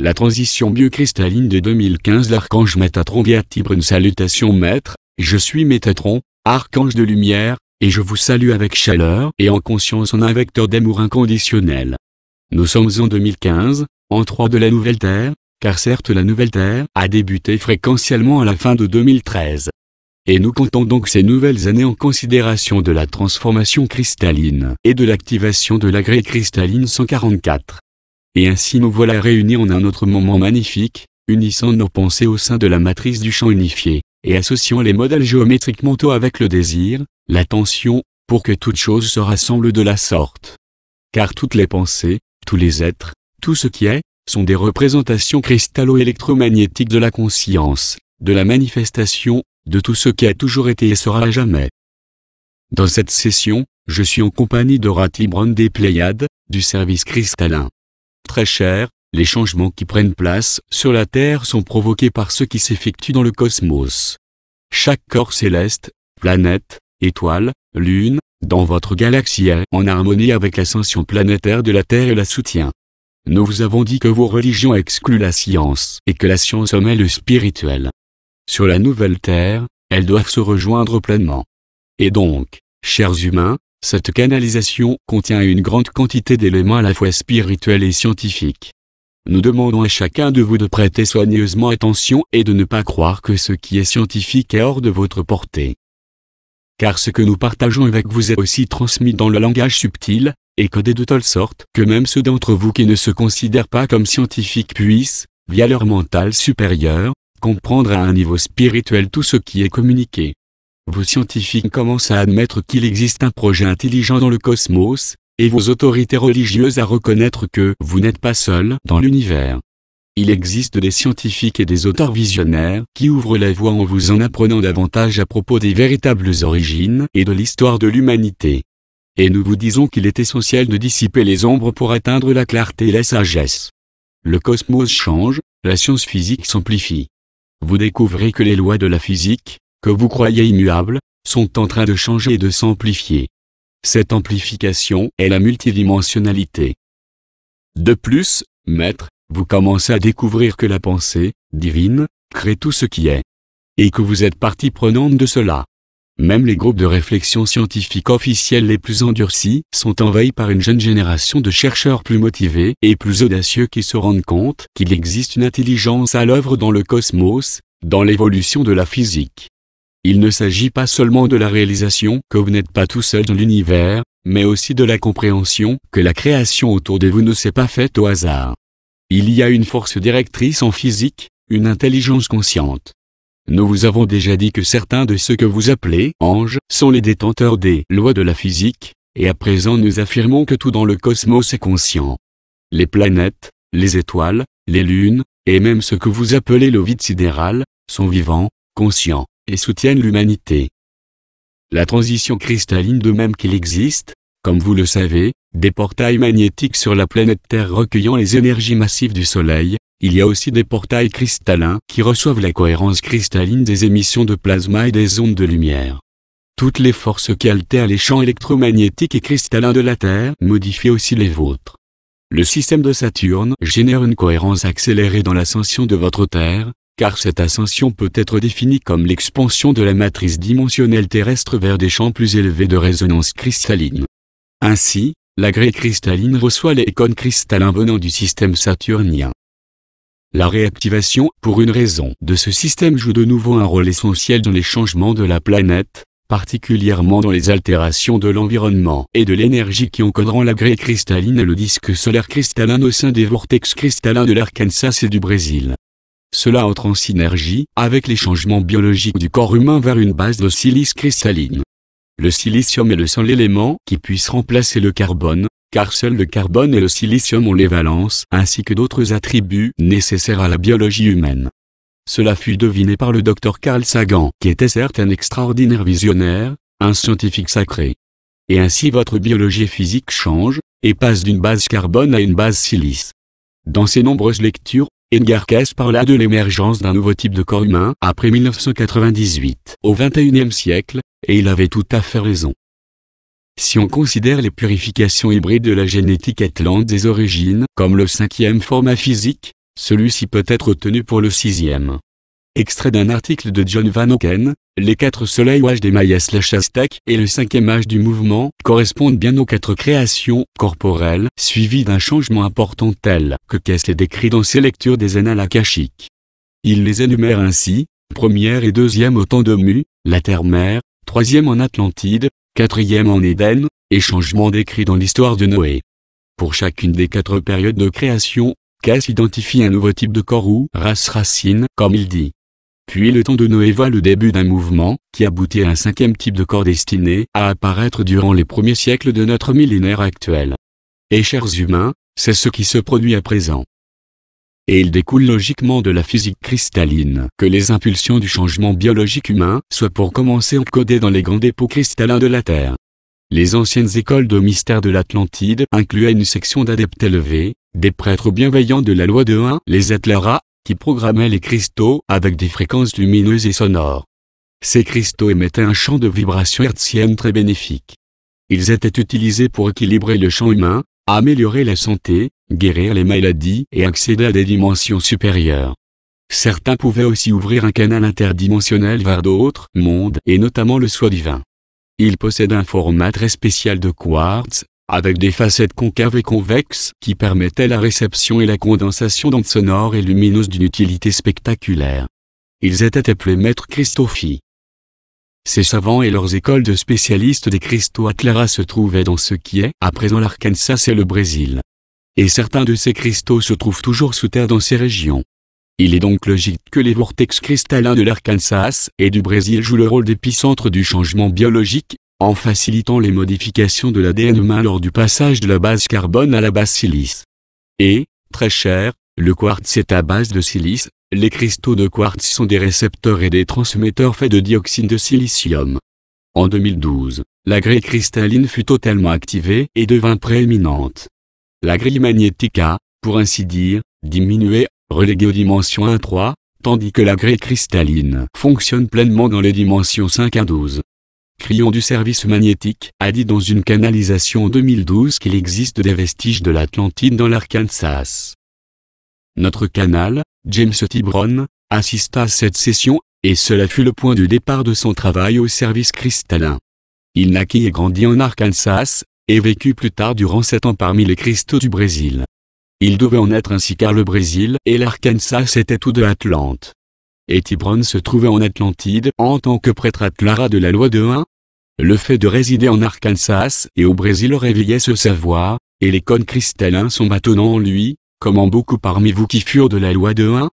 La transition biocristalline de 2015 L'archange Métatron Tibre une salutation maître, je suis Métatron, archange de lumière, et je vous salue avec chaleur et en conscience en un vecteur d'amour inconditionnel. Nous sommes en 2015, en 3 de la nouvelle Terre, car certes la nouvelle Terre a débuté fréquentiellement à la fin de 2013. Et nous comptons donc ces nouvelles années en considération de la transformation cristalline et de l'activation de la grille cristalline 144. Et ainsi nous voilà réunis en un autre moment magnifique, unissant nos pensées au sein de la matrice du champ unifié, et associant les modèles géométriques mentaux avec le désir, l'attention, pour que toute chose se rassemble de la sorte. Car toutes les pensées, tous les êtres, tout ce qui est, sont des représentations cristallo-électromagnétiques de la conscience, de la manifestation, de tout ce qui a toujours été et sera à jamais. Dans cette session, je suis en compagnie de Ratlibron des Pléiades, du service cristallin très chers, les changements qui prennent place sur la Terre sont provoqués par ce qui s'effectue dans le cosmos. Chaque corps céleste, planète, étoile, lune, dans votre galaxie est en harmonie avec l'ascension planétaire de la Terre et la soutient. Nous vous avons dit que vos religions excluent la science et que la science omet le spirituel. Sur la nouvelle Terre, elles doivent se rejoindre pleinement. Et donc, chers humains, cette canalisation contient une grande quantité d'éléments à la fois spirituels et scientifiques. Nous demandons à chacun de vous de prêter soigneusement attention et de ne pas croire que ce qui est scientifique est hors de votre portée. Car ce que nous partageons avec vous est aussi transmis dans le langage subtil, et codé de telle sorte que même ceux d'entre vous qui ne se considèrent pas comme scientifiques puissent, via leur mental supérieur, comprendre à un niveau spirituel tout ce qui est communiqué. Vos scientifiques commencent à admettre qu'il existe un projet intelligent dans le cosmos, et vos autorités religieuses à reconnaître que vous n'êtes pas seul dans l'univers. Il existe des scientifiques et des auteurs visionnaires qui ouvrent la voie en vous en apprenant davantage à propos des véritables origines et de l'histoire de l'humanité. Et nous vous disons qu'il est essentiel de dissiper les ombres pour atteindre la clarté et la sagesse. Le cosmos change, la science physique s'amplifie. Vous découvrez que les lois de la physique, que vous croyez immuables, sont en train de changer et de s'amplifier. Cette amplification est la multidimensionnalité. De plus, maître, vous commencez à découvrir que la pensée, divine, crée tout ce qui est. Et que vous êtes partie prenante de cela. Même les groupes de réflexion scientifique officiels les plus endurcis sont envahis par une jeune génération de chercheurs plus motivés et plus audacieux qui se rendent compte qu'il existe une intelligence à l'œuvre dans le cosmos, dans l'évolution de la physique. Il ne s'agit pas seulement de la réalisation que vous n'êtes pas tout seul dans l'univers, mais aussi de la compréhension que la création autour de vous ne s'est pas faite au hasard. Il y a une force directrice en physique, une intelligence consciente. Nous vous avons déjà dit que certains de ceux que vous appelez anges sont les détenteurs des lois de la physique, et à présent nous affirmons que tout dans le cosmos est conscient. Les planètes, les étoiles, les lunes, et même ce que vous appelez le vide sidéral, sont vivants, conscients et soutiennent l'humanité. La transition cristalline de même qu'il existe, comme vous le savez, des portails magnétiques sur la planète Terre recueillant les énergies massives du Soleil, il y a aussi des portails cristallins qui reçoivent la cohérence cristalline des émissions de plasma et des ondes de lumière. Toutes les forces qui altèrent les champs électromagnétiques et cristallins de la Terre modifient aussi les vôtres. Le système de Saturne génère une cohérence accélérée dans l'ascension de votre Terre, car cette ascension peut être définie comme l'expansion de la matrice dimensionnelle terrestre vers des champs plus élevés de résonance cristalline. Ainsi, la grille cristalline reçoit les cônes cristallins venant du système saturnien. La réactivation, pour une raison de ce système joue de nouveau un rôle essentiel dans les changements de la planète, particulièrement dans les altérations de l'environnement et de l'énergie qui encoderont la grille cristalline et le disque solaire cristallin au sein des vortex cristallins de l'Arkansas et du Brésil. Cela entre en synergie avec les changements biologiques du corps humain vers une base de silice cristalline. Le silicium est le seul élément qui puisse remplacer le carbone, car seul le carbone et le silicium ont les valences ainsi que d'autres attributs nécessaires à la biologie humaine. Cela fut deviné par le docteur Carl Sagan, qui était certes un extraordinaire visionnaire, un scientifique sacré. Et ainsi votre biologie physique change, et passe d'une base carbone à une base silice. Dans ses nombreuses lectures, Edgar Cayce parla de l'émergence d'un nouveau type de corps humain après 1998 au XXIe siècle, et il avait tout à fait raison. Si on considère les purifications hybrides de la génétique atlante des origines comme le cinquième format physique, celui-ci peut être tenu pour le sixième. Extrait d'un article de John Van Oken, les quatre soleils âges des Mayas la Chastak et le cinquième âge du mouvement correspondent bien aux quatre créations corporelles suivies d'un changement important tel que les décrit dans ses lectures des annales akashiques. Il les énumère ainsi, première et deuxième au temps de Mu, la Terre-Mère, troisième en Atlantide, quatrième en Éden, et changement décrit dans l'histoire de Noé. Pour chacune des quatre périodes de création, Kess identifie un nouveau type de corps ou race racine, comme il dit puis le temps de Noé va le début d'un mouvement, qui aboutit à un cinquième type de corps destiné à apparaître durant les premiers siècles de notre millénaire actuel. Et chers humains, c'est ce qui se produit à présent. Et il découle logiquement de la physique cristalline que les impulsions du changement biologique humain soient pour commencer encodées dans les grands dépôts cristallins de la Terre. Les anciennes écoles de mystère de l'Atlantide incluaient une section d'adeptes élevés, des prêtres bienveillants de la loi de 1, les Atlara, qui programmait les cristaux avec des fréquences lumineuses et sonores. Ces cristaux émettaient un champ de vibration hertzienne très bénéfique. Ils étaient utilisés pour équilibrer le champ humain, améliorer la santé, guérir les maladies et accéder à des dimensions supérieures. Certains pouvaient aussi ouvrir un canal interdimensionnel vers d'autres mondes et notamment le soi divin. Il possède un format très spécial de quartz, avec des facettes concaves et convexes qui permettaient la réception et la condensation d'ondes sonores et lumineuses d'une utilité spectaculaire. Ils étaient appelés maîtres Christophi. Ces savants et leurs écoles de spécialistes des cristaux à Clara se trouvaient dans ce qui est à présent l'Arkansas et le Brésil. Et certains de ces cristaux se trouvent toujours sous terre dans ces régions. Il est donc logique que les vortex cristallins de l'Arkansas et du Brésil jouent le rôle d'épicentre du changement biologique en facilitant les modifications de l'ADN main lors du passage de la base carbone à la base silice. Et, très cher, le quartz est à base de silice, les cristaux de quartz sont des récepteurs et des transmetteurs faits de dioxyde de silicium. En 2012, la grille cristalline fut totalement activée et devint prééminente. La grille magnétique a, pour ainsi dire, diminué, reléguée aux dimensions 1-3, tandis que la grille cristalline fonctionne pleinement dans les dimensions 5 12. Crayon du service magnétique, a dit dans une canalisation en 2012 qu'il existe des vestiges de l'Atlantide dans l'Arkansas. Notre canal, James Tibron, assista à cette session, et cela fut le point de départ de son travail au service cristallin. Il naquit et grandit en Arkansas, et vécut plus tard durant sept ans parmi les cristaux du Brésil. Il devait en être ainsi car le Brésil et l'Arkansas étaient tous deux Atlantes et Tibron se trouvait en Atlantide en tant que prêtre Clara de la loi de 1. Le fait de résider en Arkansas et au Brésil réveillait ce savoir, et les cônes cristallins sont maintenant en lui, comme en beaucoup parmi vous qui furent de la loi de 1.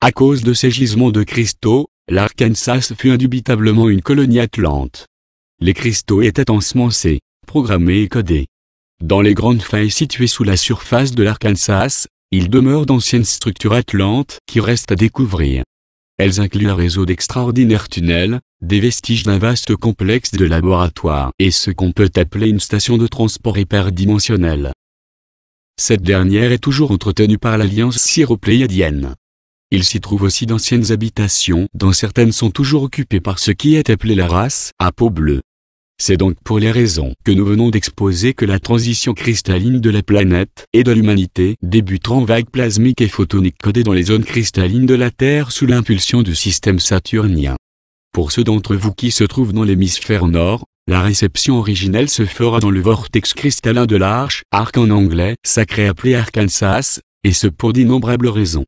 À cause de ces gisements de cristaux, l'Arkansas fut indubitablement une colonie atlante. Les cristaux étaient ensemencés, programmés et codés. Dans les grandes failles situées sous la surface de l'Arkansas, il demeure d'anciennes structures atlantes qui restent à découvrir. Elles incluent un réseau d'extraordinaires tunnels, des vestiges d'un vaste complexe de laboratoires et ce qu'on peut appeler une station de transport hyperdimensionnelle. Cette dernière est toujours entretenue par l'Alliance syropléiadienne. Il s'y trouve aussi d'anciennes habitations dont certaines sont toujours occupées par ce qui est appelé la race à peau bleue. C'est donc pour les raisons que nous venons d'exposer que la transition cristalline de la planète et de l'humanité débutera en vagues plasmiques et photoniques codées dans les zones cristallines de la Terre sous l'impulsion du système saturnien. Pour ceux d'entre vous qui se trouvent dans l'hémisphère nord, la réception originelle se fera dans le vortex cristallin de l'arche, arc en anglais, sacré appelé Arkansas, et ce pour d'innombrables raisons.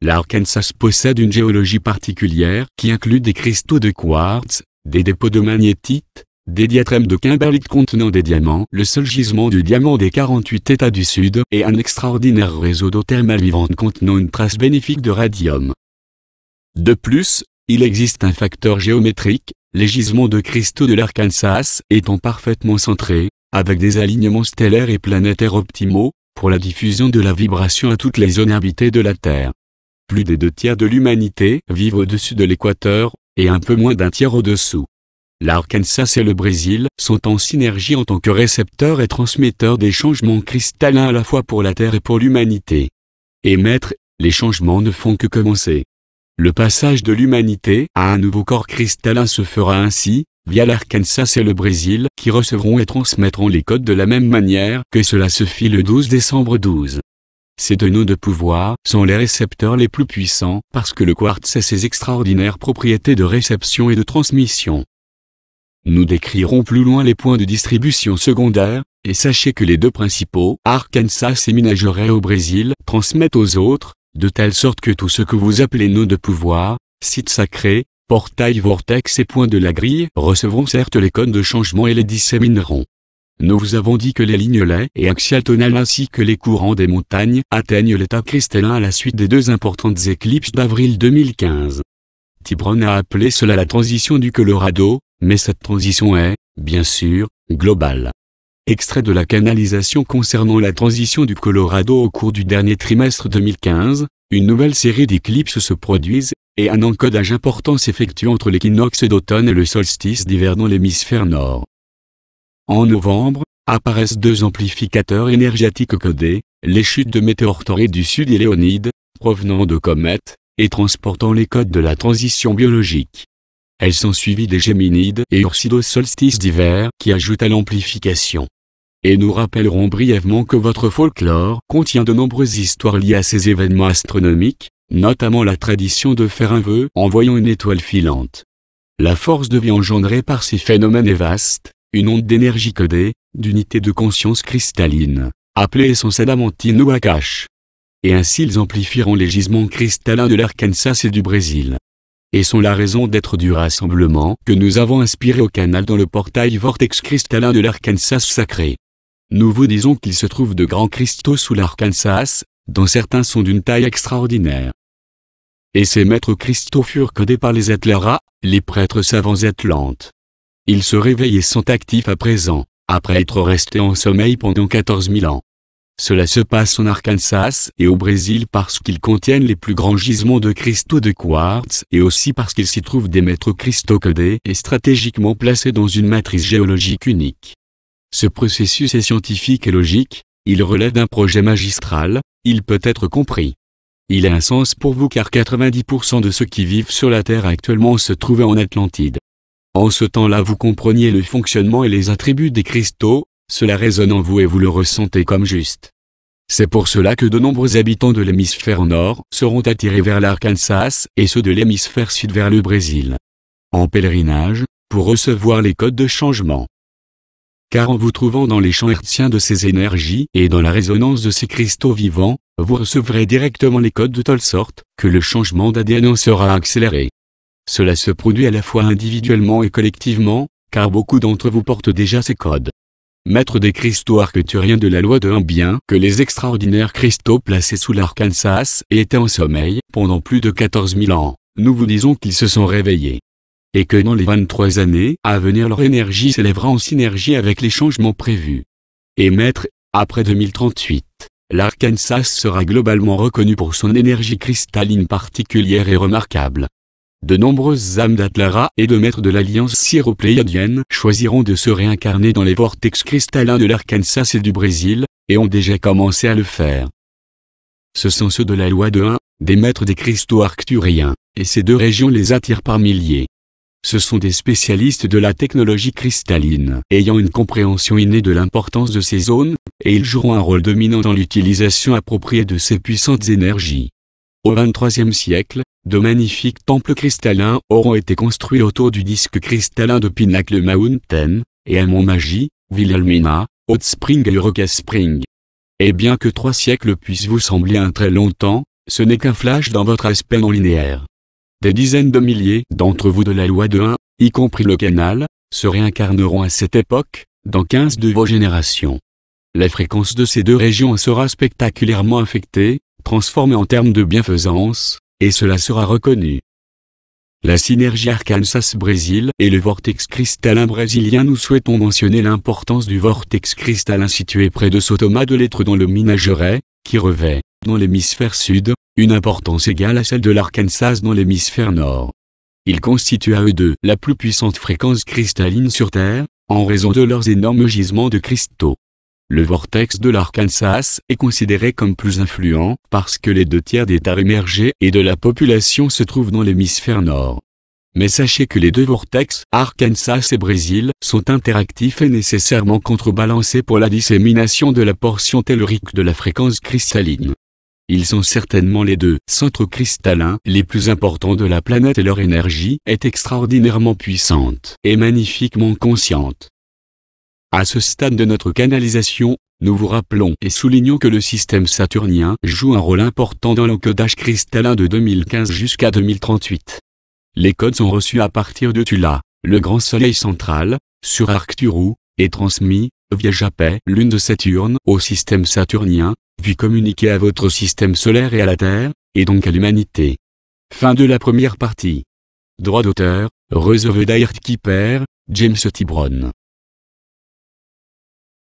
L'Arkansas possède une géologie particulière qui inclut des cristaux de quartz, des dépôts de magnétite, des diatrèmes de kimberlite contenant des diamants, le seul gisement du diamant des 48 États du Sud, et un extraordinaire réseau d'eau thermale vivante contenant une trace bénéfique de radium. De plus, il existe un facteur géométrique, les gisements de cristaux de l'Arkansas étant parfaitement centrés, avec des alignements stellaires et planétaires optimaux, pour la diffusion de la vibration à toutes les zones habitées de la Terre. Plus des deux tiers de l'humanité vivent au-dessus de l'équateur, et un peu moins d'un tiers au-dessous. L'Arkansas et le Brésil sont en synergie en tant que récepteurs et transmetteurs des changements cristallins à la fois pour la Terre et pour l'humanité. Et maître, les changements ne font que commencer. Le passage de l'humanité à un nouveau corps cristallin se fera ainsi, via l'Arkansas et le Brésil, qui recevront et transmettront les codes de la même manière que cela se fit le 12 décembre 12. Ces deux nœuds de pouvoir sont les récepteurs les plus puissants parce que le quartz a ses extraordinaires propriétés de réception et de transmission. Nous décrirons plus loin les points de distribution secondaires, et sachez que les deux principaux, Arkansas et Minas au Brésil, transmettent aux autres, de telle sorte que tout ce que vous appelez nœuds de pouvoir, sites sacrés, portails vortex et points de la grille recevront certes les cônes de changement et les dissémineront. Nous vous avons dit que les lignes lait et axial tonales ainsi que les courants des montagnes atteignent l'état cristallin à la suite des deux importantes éclipses d'avril 2015. Tibron a appelé cela la transition du Colorado, mais cette transition est, bien sûr, globale. Extrait de la canalisation concernant la transition du Colorado au cours du dernier trimestre 2015, une nouvelle série d'éclipses se produisent, et un encodage important s'effectue entre l'équinoxe d'automne et le solstice d'hiver dans l'hémisphère nord. En novembre, apparaissent deux amplificateurs énergétiques codés, les chutes de météorites du Sud et léonides, provenant de comètes, et transportant les codes de la transition biologique. Elles sont suivies des Géminides et Ursides solstice d'hiver qui ajoutent à l'amplification. Et nous rappellerons brièvement que votre folklore contient de nombreuses histoires liées à ces événements astronomiques, notamment la tradition de faire un vœu en voyant une étoile filante. La force de vie engendrée par ces phénomènes est vaste, une onde d'énergie codée, d'unité de conscience cristalline, appelée essence adamantine ou akash. Et ainsi ils amplifieront les gisements cristallins de l'Arkansas et du Brésil et sont la raison d'être du rassemblement que nous avons inspiré au canal dans le portail vortex cristallin de l'Arkansas sacré. Nous vous disons qu'il se trouve de grands cristaux sous l'Arkansas, dont certains sont d'une taille extraordinaire. Et ces maîtres cristaux furent codés par les Atlara, les prêtres savants atlantes. Ils se réveillent et sont actifs à présent, après être restés en sommeil pendant 14 000 ans. Cela se passe en Arkansas et au Brésil parce qu'ils contiennent les plus grands gisements de cristaux de quartz et aussi parce qu'ils s'y trouvent des maîtres cristaux codés et stratégiquement placés dans une matrice géologique unique. Ce processus est scientifique et logique, il relève d'un projet magistral, il peut être compris. Il a un sens pour vous car 90% de ceux qui vivent sur la Terre actuellement se trouvaient en Atlantide. En ce temps-là vous compreniez le fonctionnement et les attributs des cristaux, cela résonne en vous et vous le ressentez comme juste. C'est pour cela que de nombreux habitants de l'hémisphère nord seront attirés vers l'Arkansas et ceux de l'hémisphère sud vers le Brésil. En pèlerinage, pour recevoir les codes de changement. Car en vous trouvant dans les champs hertziens de ces énergies et dans la résonance de ces cristaux vivants, vous recevrez directement les codes de telle sorte que le changement d'ADN sera accéléré. Cela se produit à la fois individuellement et collectivement, car beaucoup d'entre vous portent déjà ces codes maître des cristaux arcturiens de la loi de un bien que les extraordinaires cristaux placés sous l'Arkansas étaient en sommeil pendant plus de 14 000 ans. Nous vous disons qu'ils se sont réveillés. Et que dans les 23 années à venir leur énergie s'élèvera en synergie avec les changements prévus. Et maître, après 2038, l'Arkansas sera globalement reconnu pour son énergie cristalline particulière et remarquable. De nombreuses âmes d'Atlara et de maîtres de l'Alliance syropléiadienne choisiront de se réincarner dans les vortex cristallins de l'Arkansas et du Brésil, et ont déjà commencé à le faire. Ce sont ceux de la loi de 1, des maîtres des cristaux arcturiens, et ces deux régions les attirent par milliers. Ce sont des spécialistes de la technologie cristalline, ayant une compréhension innée de l'importance de ces zones, et ils joueront un rôle dominant dans l'utilisation appropriée de ces puissantes énergies. Au 23e siècle, de magnifiques temples cristallins auront été construits autour du disque cristallin de Pinnacle Mountain, et à Montmagie, Villalmina, Hot Spring et Roca Spring. Et bien que trois siècles puissent vous sembler un très long temps, ce n'est qu'un flash dans votre aspect non linéaire. Des dizaines de milliers d'entre vous de la loi de 1, y compris le canal, se réincarneront à cette époque, dans 15 de vos générations. La fréquence de ces deux régions sera spectaculairement affectée, transformée en termes de bienfaisance, et cela sera reconnu. La synergie Arkansas-Brésil et le vortex cristallin brésilien nous souhaitons mentionner l'importance du vortex cristallin situé près de Sotoma de l'être dans le Minageret, qui revêt, dans l'hémisphère sud, une importance égale à celle de l'Arkansas dans l'hémisphère nord. Ils constituent à eux deux la plus puissante fréquence cristalline sur Terre, en raison de leurs énormes gisements de cristaux. Le vortex de l'Arkansas est considéré comme plus influent parce que les deux tiers des terres émergées et de la population se trouvent dans l'hémisphère nord. Mais sachez que les deux vortex, Arkansas et Brésil, sont interactifs et nécessairement contrebalancés pour la dissémination de la portion tellurique de la fréquence cristalline. Ils sont certainement les deux centres cristallins les plus importants de la planète et leur énergie est extraordinairement puissante et magnifiquement consciente. À ce stade de notre canalisation, nous vous rappelons et soulignons que le système saturnien joue un rôle important dans l'encodage cristallin de 2015 jusqu'à 2038. Les codes sont reçus à partir de Tula, le grand soleil central, sur Arcturou, et transmis, via Japet, lune de Saturne, au système saturnien, puis communiqués à votre système solaire et à la Terre, et donc à l'humanité. Fin de la première partie. Droit d'auteur, Reserve Keeper, James Tibron.